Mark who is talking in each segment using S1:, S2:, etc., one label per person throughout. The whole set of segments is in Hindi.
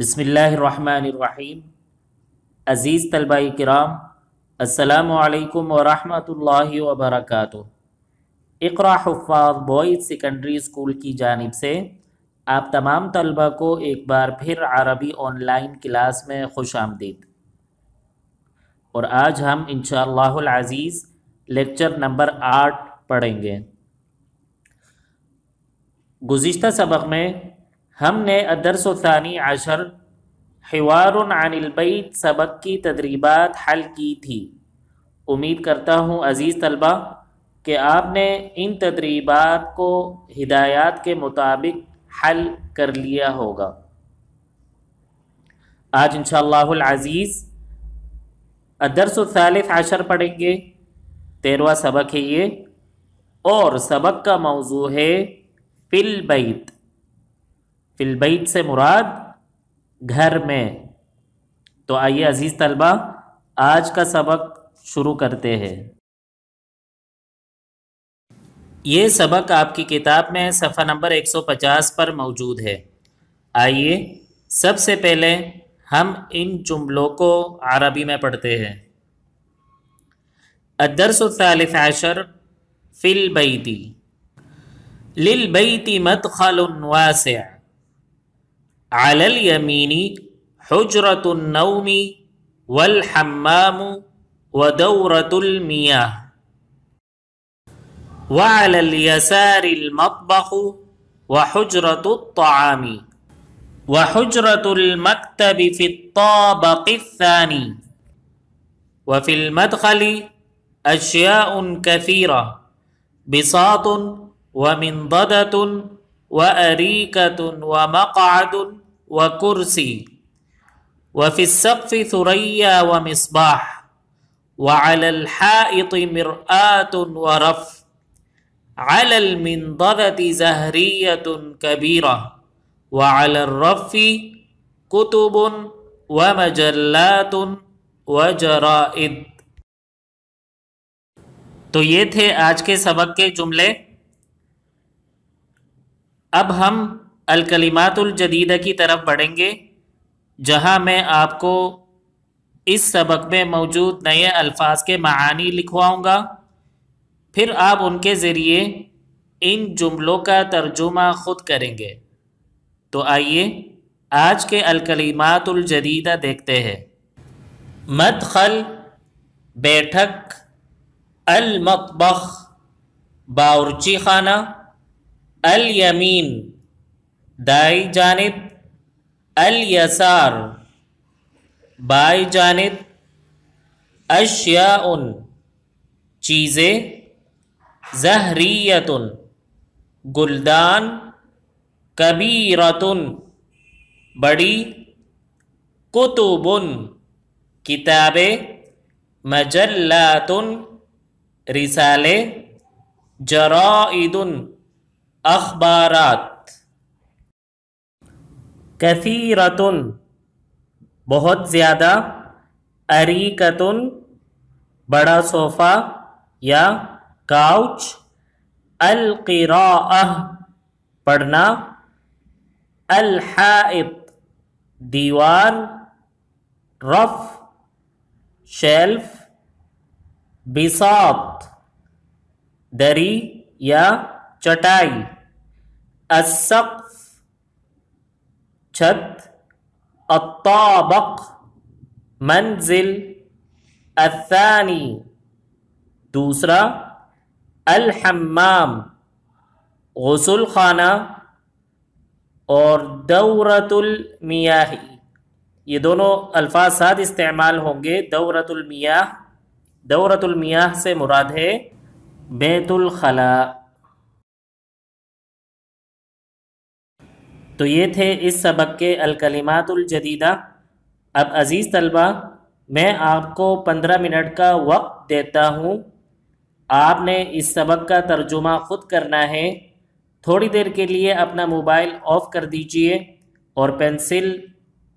S1: बसमीम अज़ीज़ तलबा कराम असलकम वरहि वबरक Iqra Huffaz boys secondary school की जानब से आप तमाम तलबा को एक बार फिर अरबी ऑनलाइन क्लास में खुश आमदीद और आज हम इन अज़ीज़ लेक्चर नंबर आठ पढ़ेंगे गुज्त सबक में हमने अदरसानी आशर हिवार अनिलबैत सबक की तदरीबात हल की थी उम्मीद करता हूँ अज़ीज़ तलबा कि आपने इन तदरीबात को हिदायत के मुताबिक हल कर लिया होगा आज अज़ीज़ अदरसालिफ आशर पढ़ेंगे तेरवा सबक है ये और सबक का मौजू है फिल बैत फिलबैत से मुराद घर में तो आइए अज़ीज़ तलबा आज का सबक शुरू करते हैं ये सबक आपकी किताब में सफ़ा नंबर 150 पर मौजूद है आइए सबसे पहले हम इन जुमलों को अरबी में पढ़ते हैं अदरसफ़ फ़िलबैती लिलबैती मत खल على اليمين حجرة النوم والحمام ودورة المياه وعلى اليسار المطبخ وحجرة الطعام وحجرة المكتب في الطابق الثاني وفي المدخل أشياء كثيرة بساط ومنضدة وأريكة ومقعد وكرسي وفي السقف ثريا ومصباح وعلى الحائط مرآة ورف على المنضدة زهرية كبيرة وعلى الرف كتب ومجلات وجرائد تو یہ تھے آج کے سبق کے جملے अब हम अलकलीमातुलजदीदा की तरफ बढ़ेंगे जहां मैं आपको इस सबक में मौजूद नए अल्फाज के मानी लिखवाऊँगा फिर आप उनके ज़रिए इन जुमलों का तर्जुमा ख़ुद करेंगे तो आइए आज के अलकलीमातुलजदीदा देखते हैं मदखल बैठक अलमतबख बावरची खाना अल यमीन दाई जानब अल यसार बाई जानब अशिया चीज़ें जहरीतन गुलदान कबीरतन बड़ी कुतुबन किताबें मजल्लातुन रिसाले जराइदन अखबारात कसीरतन बहुत ज़्यादा अरीकतन बड़ा सोफ़ा या काउच अलरा पढ़ना अलहाइत दीवार रफ शेल्फ बिसात दरी या चटाई असक़ छत अताबक मंजिल असानी दूसरा अलहमाम गसल खाना और दौरतुलमियाही ये दोनों अल्फाज साथ इस्तेमाल होंगे दौरतुलमियाह दौरतुलमियाह से मुराद है बैतुलखला तो ये थे इस सबक के अलकलीमातुलजदीदा अब अज़ीज़ तलबा मैं आपको पंद्रह मिनट का वक्त देता हूँ आपने इस सबक का तर्जुमा ख़ुद करना है थोड़ी देर के लिए अपना मोबाइल ऑफ़ कर दीजिए और पेंसिल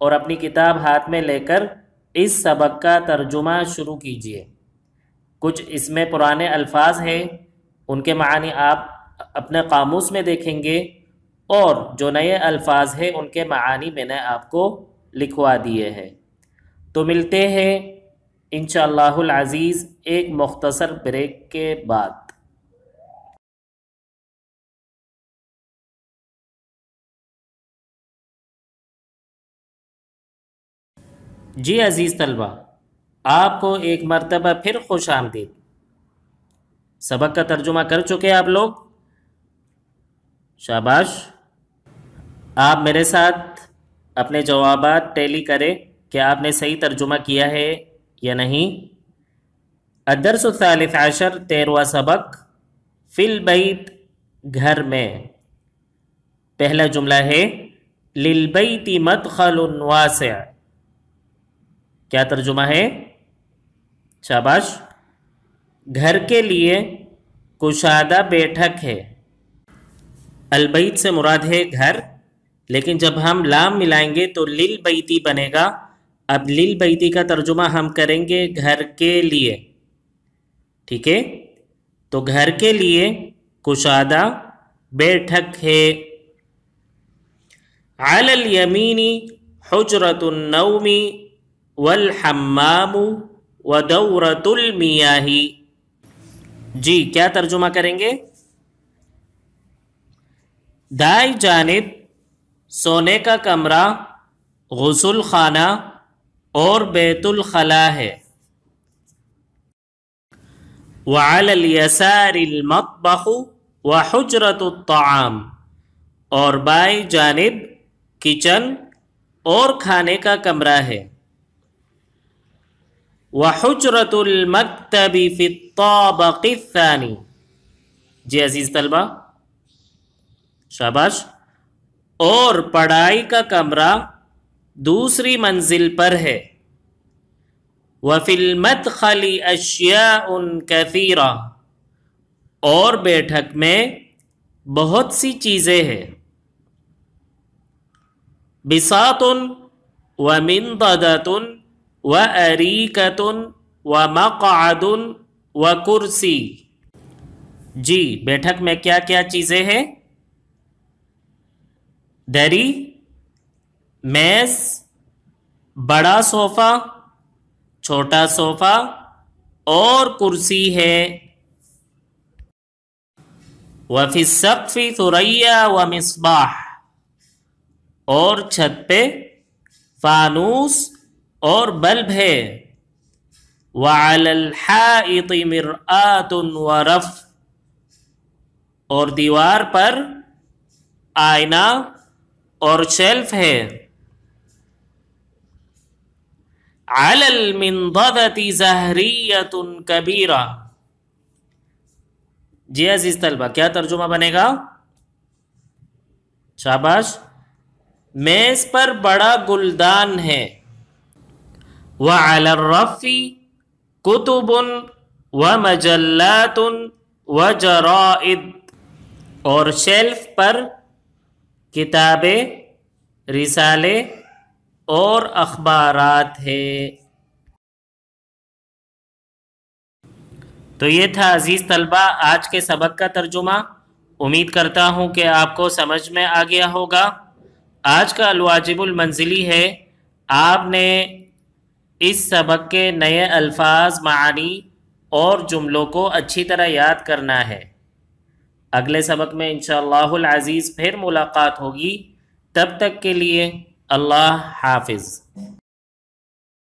S1: और अपनी किताब हाथ में लेकर इस सबक का तर्जुमा शुरू कीजिए कुछ इसमें पुराने अल्फाज हैं उनके मानी आप अपने कामूस में देखेंगे और जो नए अल्फाज हैं उनके मानी मैंने आपको लिखवा दिए हैं तो मिलते हैं इन अज़ीज़ एक मख्तसर ब्रेक के बाद जी अज़ीज़ तलबा आपको एक मरतबा फिर खुश आमदीद सबक का तर्जुमा कर चुके आप लोग शाबाश आप मेरे साथ अपने जवाब टैली करें कि आपने सही तर्जुमा किया है या नहीं अदरसालिफ आशर तेरवा सबक फिल बैत घर में पहला जुमला है लिलबैती मत खलवास क्या तर्जुमा है शाबाश घर के लिए कुशादा बैठक है अलबैत से मुराद है घर लेकिन जब हम लाम मिलाएंगे तो लिल बैती बनेगा अब लिल बैती का तर्जुमा हम करेंगे घर के लिए ठीक है तो घर के लिए कुशादा बैठक है आलल यमीनी हजरतुलनौमी हमामू व मियाही जी क्या तर्जुमा करेंगे दाई जानब सोने का कमरा गसल खाना और बैतुलखला है वालसारमतबह व हजरतम और बाई जानब किचन और खाने का कमरा है वहजरतमकतबी फ़ितानी जी अजीज़ तलबा शाबाश और पढ़ाई का कमरा दूसरी मंजिल पर है मत खली अशिया उन कैफीरा और बैठक में बहुत सी चीज़ें हैं बिसातुन व मिनदतुन व अरीकतुन व मकादुन व कुर्सी जी बैठक में क्या क्या चीज़ें हैं दरी मेज बड़ा सोफ़ा छोटा सोफ़ा और कुर्सी है वफ़ी सफ़ी तुरैया व मिसबाह और छत पे फानूस और बल्ब है वालहाइति व रफ़ और दीवार पर आईना और शेल्फ है अलल मिंदती जहरीयतुन कबीरा जी अजीज तलबा क्या तर्जुमा बनेगा शाबाश मेज पर बड़ा गुलदान है व रफी कुतुबन व मजल्लातुन व जराइद और शेल्फ पर किताबें रिसाले और अखबार है तो ये था अज़ीज़ तलबा आज के सबक का तर्जुमा उम्मीद करता हूँ कि आपको समझ में आ गया होगा आज का अलवाजिबुल मंजिली है आपने इस सबक के नए अल्फाज मानी और जुमलों को अच्छी तरह याद करना है अगले सबक में इन अज़ीज़ फिर मुलाकात होगी तब तक के लिए अल्लाह हाफिज़